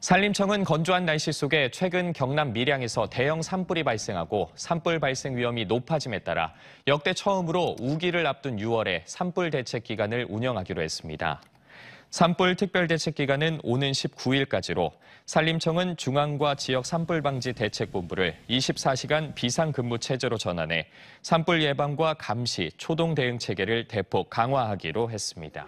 산림청은 건조한 날씨 속에 최근 경남 밀양에서 대형 산불이 발생하고 산불 발생 위험이 높아짐에 따라 역대 처음으로 우기를 앞둔 6월에 산불 대책 기간을 운영하기로 했습니다. 산불 특별 대책 기간은 오는 19일까지로 산림청은 중앙과 지역 산불 방지 대책 본부를 24시간 비상 근무 체제로 전환해 산불 예방과 감시, 초동 대응 체계를 대폭 강화하기로 했습니다.